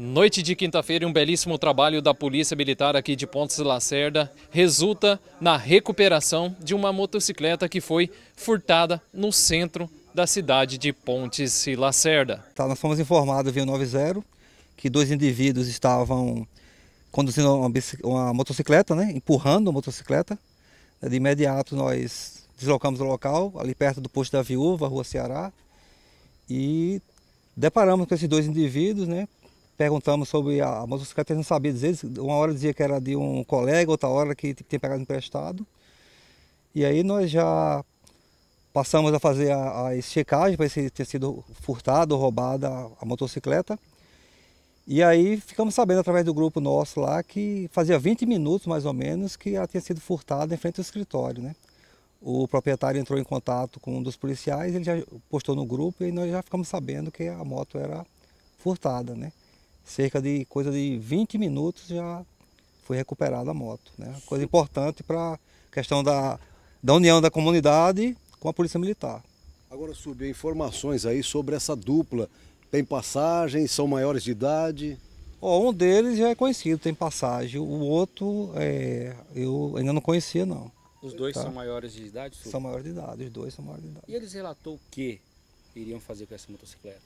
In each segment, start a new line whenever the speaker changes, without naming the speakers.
Noite de quinta-feira, um belíssimo trabalho da Polícia Militar aqui de Pontes Lacerda resulta na recuperação de uma motocicleta que foi furtada no centro da cidade de Pontes e Lacerda.
Tá, nós fomos informados via 90 que dois indivíduos estavam conduzindo uma, uma motocicleta, né, empurrando a motocicleta. De imediato nós deslocamos o local, ali perto do posto da Viúva, Rua Ceará, e deparamos com esses dois indivíduos, né, perguntamos sobre a, a motocicleta, eles não sabiam dizer. Uma hora dizia que era de um colega, outra hora que tinha pegado emprestado. E aí nós já passamos a fazer a, checagens checagem para se tinha sido furtado ou roubada a, a motocicleta. E aí ficamos sabendo através do grupo nosso lá que fazia 20 minutos mais ou menos que ela tinha sido furtada em frente ao escritório, né? O proprietário entrou em contato com um dos policiais, ele já postou no grupo e nós já ficamos sabendo que a moto era furtada, né? cerca de coisa de 20 minutos já foi recuperada a moto. Né? Coisa importante para a questão da, da união da comunidade com a Polícia Militar.
Agora subiu informações aí sobre essa dupla. Tem passagem, são maiores de idade? Oh, um deles já é conhecido, tem
passagem. O outro é, eu ainda não conhecia, não. Os dois tá. são maiores de idade? São maiores de idade, os dois são maiores de idade. E eles relatou o que iriam fazer com essa motocicleta?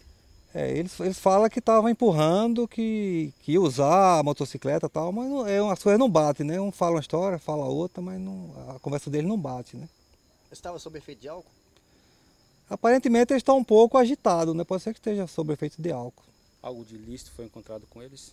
É, eles, eles falam que estava empurrando, que, que ia usar a motocicleta e tal, mas não, é, as coisas não batem, né? Um fala uma história, fala outra, mas não, a conversa dele não bate, né?
Estava sob efeito de álcool?
Aparentemente eles está um pouco agitado, né? Pode ser que esteja sob efeito de álcool.
Algo de lícito
foi encontrado com eles?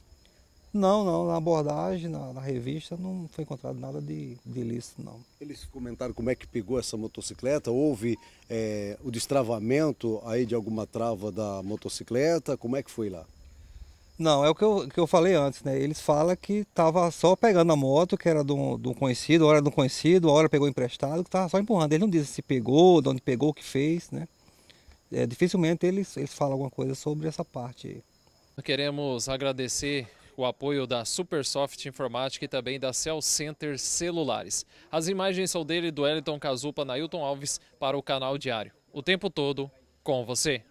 Não, não, na abordagem, na, na revista, não foi encontrado nada de, de,
ilícito, não. Eles comentaram como é que pegou essa motocicleta? Houve é, o destravamento aí de alguma trava da motocicleta? Como é que foi lá?
Não, é o que eu, que eu falei antes, né? Eles falam que estava só pegando a moto, que era de um, de um conhecido, hora de um conhecido, hora pegou emprestado, que estava só empurrando. Eles não dizem se pegou, de onde pegou, o que fez, né? É, dificilmente eles, eles falam alguma coisa sobre essa parte aí.
Queremos agradecer com o apoio da Supersoft Informática e também da Cell Center Celulares. As imagens são dele do Elton Cazupa Nailton Alves para o canal Diário. O tempo todo com você.